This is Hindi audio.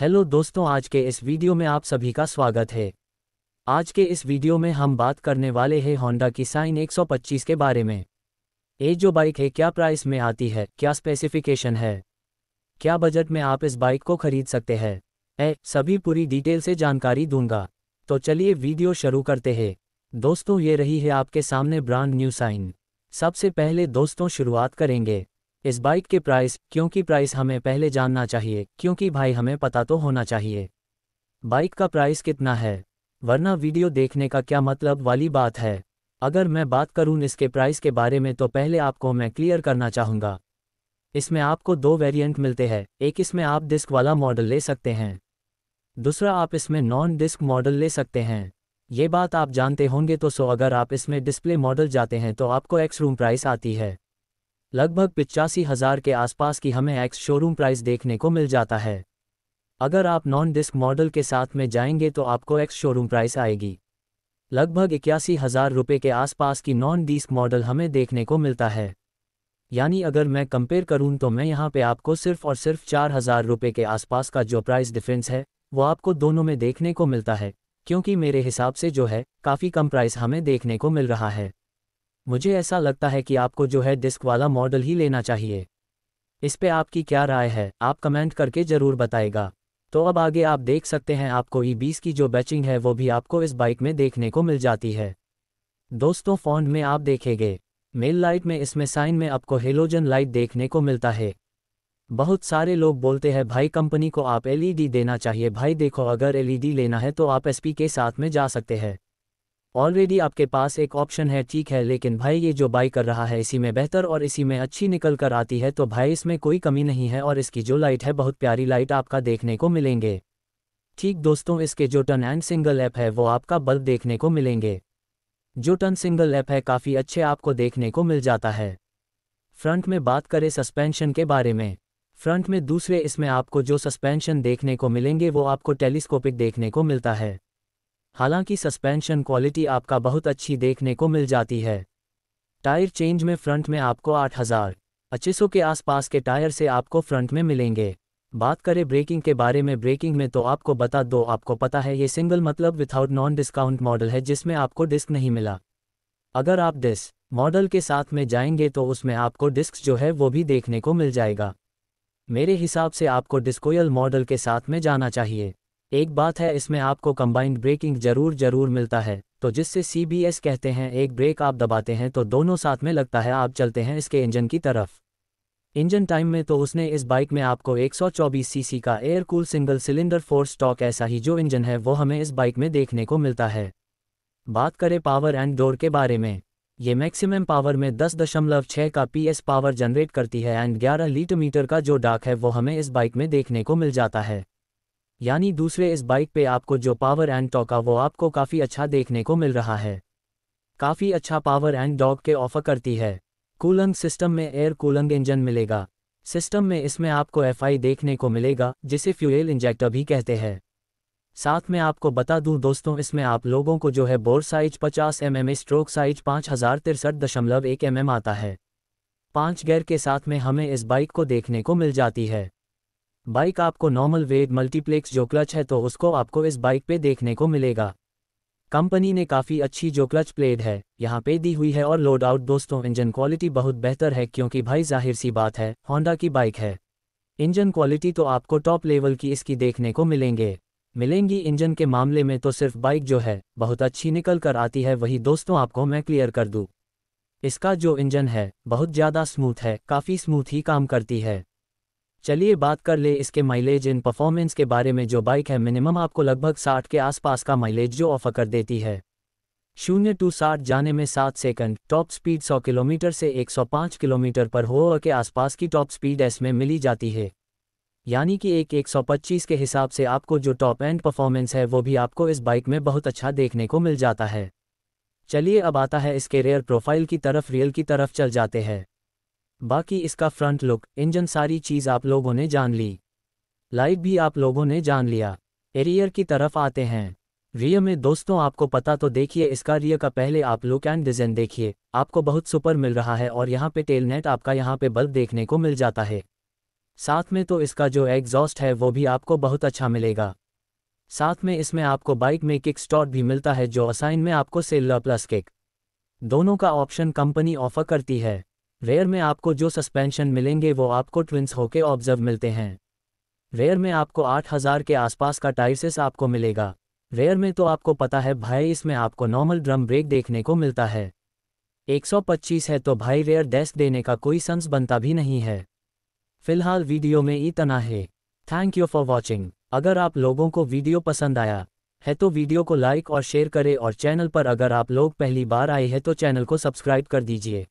हेलो दोस्तों आज के इस वीडियो में आप सभी का स्वागत है आज के इस वीडियो में हम बात करने वाले हैं होंडा की साइन 125 के बारे में ये जो बाइक है क्या प्राइस में आती है क्या स्पेसिफिकेशन है क्या बजट में आप इस बाइक को खरीद सकते हैं ऐ सभी पूरी डिटेल से जानकारी दूंगा तो चलिए वीडियो शुरू करते हैं दोस्तों ये रही है आपके सामने ब्रांड न्यू साइन सबसे पहले दोस्तों शुरुआत करेंगे इस बाइक के प्राइस क्योंकि प्राइस हमें पहले जानना चाहिए क्योंकि भाई हमें पता तो होना चाहिए बाइक का प्राइस कितना है वरना वीडियो देखने का क्या मतलब वाली बात है अगर मैं बात करूं इसके प्राइस के बारे में तो पहले आपको मैं क्लियर करना चाहूँगा इसमें आपको दो वेरिएंट मिलते हैं एक इसमें आप डिस्क वाला मॉडल ले सकते हैं दूसरा आप इसमें नॉन डिस्क मॉडल ले सकते हैं ये बात आप जानते होंगे तो सो अगर आप इसमें डिस्प्ले मॉडल जाते हैं तो आपको एक्स रूम प्राइस आती है लगभग पिचासी हजार के आसपास की हमें एक्स शोरूम प्राइस देखने को मिल जाता है अगर आप नॉन डिस्क मॉडल के साथ में जाएंगे तो आपको एक्स शोरूम प्राइस आएगी लगभग इक्यासी हजार रुपये के आसपास की नॉन डिस्क मॉडल हमें देखने को मिलता है यानी अगर मैं कंपेयर करूँ तो मैं यहाँ पे आपको सिर्फ और सिर्फ चार हजार रुपये के आसपास का जो प्राइस डिफरेंस है वो आपको दोनों में देखने को मिलता है क्योंकि मेरे हिसाब से जो है काफ़ी कम प्राइस हमें देखने को मिल रहा है मुझे ऐसा लगता है कि आपको जो है डिस्क वाला मॉडल ही लेना चाहिए इस पे आपकी क्या राय है आप कमेंट करके ज़रूर बताएगा तो अब आगे आप देख सकते हैं आपको ई e बीस की जो बैचिंग है वो भी आपको इस बाइक में देखने को मिल जाती है दोस्तों फोन में आप देखेंगे मेल लाइट में इसमें साइन में आपको हेलोजन लाइट देखने को मिलता है बहुत सारे लोग बोलते हैं भाई कंपनी को आप एलईडी e देना चाहिए भाई देखो अगर एलईडी e लेना है तो आप एसपी के साथ में जा सकते हैं ऑलरेडी आपके पास एक ऑप्शन है ठीक है लेकिन भाई ये जो बाई कर रहा है इसी में बेहतर और इसी में अच्छी निकल कर आती है तो भाई इसमें कोई कमी नहीं है और इसकी जो लाइट है बहुत प्यारी लाइट आपका देखने को मिलेंगे ठीक दोस्तों इसके जो टन एंड सिंगल ऐप है वो आपका बल्ब देखने को मिलेंगे जो टर्न सिंगल ऐप है काफ़ी अच्छे आपको देखने को मिल जाता है फ्रंट में बात करें सस्पेंशन के बारे में फ्रंट में दूसरे इसमें आपको जो सस्पेंशन देखने को मिलेंगे वो आपको टेलीस्कोपिक देखने को मिलता है हालांकि सस्पेंशन क्वालिटी आपका बहुत अच्छी देखने को मिल जाती है टायर चेंज में फ्रंट में आपको 8000 पच्चीसों के आसपास के टायर से आपको फ्रंट में मिलेंगे बात करें ब्रेकिंग के बारे में ब्रेकिंग में तो आपको बता दो आपको पता है ये सिंगल मतलब विथआउट नॉन डिस्काउंट मॉडल है जिसमें आपको डिस्क नहीं मिला अगर आप डिस्क मॉडल के साथ में जाएंगे तो उसमें आपको डिस्क जो है वो भी देखने को मिल जाएगा मेरे हिसाब से आपको डिस्कोयल मॉडल के साथ में जाना चाहिए एक बात है इसमें आपको कंबाइंड ब्रेकिंग जरूर जरूर मिलता है तो जिससे सीबीएस कहते हैं एक ब्रेक आप दबाते हैं तो दोनों साथ में लगता है आप चलते हैं इसके इंजन की तरफ इंजन टाइम में तो उसने इस बाइक में आपको 124 सीसी का air cool single cylinder four stroke ऐसा ही जो इंजन है वो हमें इस बाइक में देखने को मिलता है बात करें पावर एंड डोर के बारे में ये मैक्सिमम पावर में 10.6 का पीएस पावर जनरेट करती है एंड 11 लीटर मीटर का जो डाक है वो हमें इस बाइक में देखने को मिल जाता है यानी दूसरे इस बाइक पे आपको जो पावर एंड टॉका वो आपको काफ़ी अच्छा देखने को मिल रहा है काफ़ी अच्छा पावर एंड डॉग के ऑफर करती है कूलंग सिस्टम में एयर कूलंग इंजन मिलेगा सिस्टम में इसमें आपको एफआई देखने को मिलेगा जिसे फ्यूएल इंजेक्टर भी कहते हैं साथ में आपको बता दूं दोस्तों इसमें आप लोगों को जो है bore size 50 M stroke size पाँच हज़ार तिरसठ दशमलव एक एम आता है पाँच गेयर के साथ में हमें इस बाइक को देखने को मिल जाती है बाइक आपको नॉर्मल वेग मल्टीप्लेक्स जो क्लच है तो उसको आपको इस बाइक पे देखने को मिलेगा कंपनी ने काफ़ी अच्छी जो क्लच प्लेड है यहाँ पे दी हुई है और लोड आउट दोस्तों इंजन क्वालिटी बहुत बेहतर है क्योंकि भाई जाहिर सी बात है होंडा की बाइक है इंजन क्वालिटी तो आपको टॉप लेवल की इसकी देखने को मिलेंगे मिलेंगी इंजन के मामले में तो सिर्फ बाइक जो है बहुत अच्छी निकल कर आती है वही दोस्तों आपको मैं क्लियर कर दूँ इसका जो इंजन है बहुत ज़्यादा स्मूथ है काफ़ी स्मूथ ही काम करती है चलिए बात कर ले इसके माइलेज इन परफॉर्मेंस के बारे में जो बाइक है मिनिमम आपको लगभग 60 के आसपास का माइलेज जो ऑफर कर देती है शून्य टू साठ जाने में सात सेकंड टॉप स्पीड 100 किलोमीटर से 105 किलोमीटर पर हो के आसपास की टॉप स्पीड एस में मिली जाती है यानी कि एक 125 के हिसाब से आपको जो टॉप एंड परफॉर्मेंस है वो भी आपको इस बाइक में बहुत अच्छा देखने को मिल जाता है चलिए अब आता है इसके रेयर प्रोफाइल की तरफ रियल की तरफ चल जाते हैं बाकी इसका फ्रंट लुक इंजन सारी चीज़ आप लोगों ने जान ली लाइट भी आप लोगों ने जान लिया एरियर की तरफ आते हैं रियर में दोस्तों आपको पता तो देखिए इसका रियर का पहले आप लुक एंड डिज़ाइन देखिए आपको बहुत सुपर मिल रहा है और यहाँ पे टेल नेट आपका यहाँ पे बल्ब देखने को मिल जाता है साथ में तो इसका जो एग्जॉस्ट है वो भी आपको बहुत अच्छा मिलेगा साथ में इसमें आपको बाइक में किक स्टॉट भी मिलता है जो असाइन में आपको सेल्ला प्लस किक दोनों का ऑप्शन कंपनी ऑफर करती है रेयर में आपको जो सस्पेंशन मिलेंगे वो आपको ट्विंस होके ऑब्जर्व मिलते हैं रेयर में आपको 8000 के आसपास का टाइसिस आपको मिलेगा रेयर में तो आपको पता है भाई इसमें आपको नॉर्मल ड्रम ब्रेक देखने को मिलता है 125 है तो भाई रेयर डेस्क देने का कोई संस बनता भी नहीं है फिलहाल वीडियो में इतना है थैंक यू फॉर वॉचिंग अगर आप लोगों को वीडियो पसंद आया है तो वीडियो को लाइक और शेयर करें और चैनल पर अगर आप लोग पहली बार आए हैं तो चैनल को सब्सक्राइब कर दीजिए